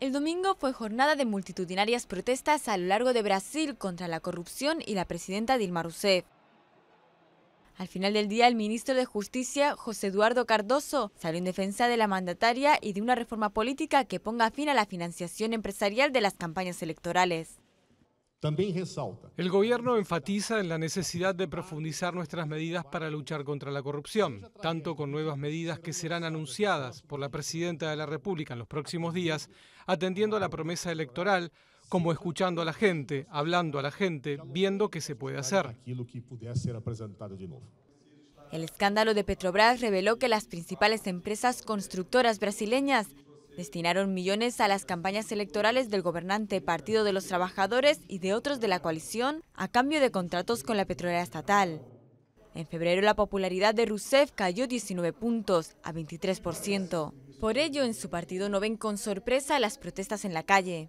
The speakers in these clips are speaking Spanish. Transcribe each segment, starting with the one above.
El domingo fue jornada de multitudinarias protestas a lo largo de Brasil contra la corrupción y la presidenta Dilma Rousseff. Al final del día, el ministro de Justicia, José Eduardo Cardoso, salió en defensa de la mandataria y de una reforma política que ponga fin a la financiación empresarial de las campañas electorales. El gobierno enfatiza en la necesidad de profundizar nuestras medidas para luchar contra la corrupción, tanto con nuevas medidas que serán anunciadas por la presidenta de la República en los próximos días, atendiendo a la promesa electoral, como escuchando a la gente, hablando a la gente, viendo qué se puede hacer. El escándalo de Petrobras reveló que las principales empresas constructoras brasileñas destinaron millones a las campañas electorales del gobernante Partido de los Trabajadores y de otros de la coalición a cambio de contratos con la petrolera estatal. En febrero la popularidad de Rousseff cayó 19 puntos, a 23%. Por ello, en su partido no ven con sorpresa las protestas en la calle.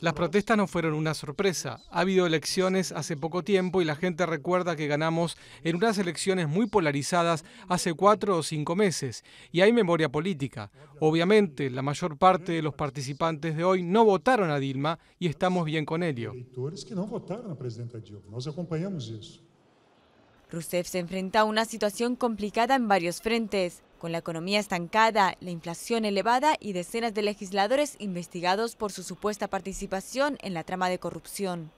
Las protestas no fueron una sorpresa. Ha habido elecciones hace poco tiempo y la gente recuerda que ganamos en unas elecciones muy polarizadas hace cuatro o cinco meses. Y hay memoria política. Obviamente, la mayor parte de los participantes de hoy no votaron a Dilma y estamos bien con ello. Rousseff se enfrenta a una situación complicada en varios frentes. Con la economía estancada, la inflación elevada y decenas de legisladores investigados por su supuesta participación en la trama de corrupción.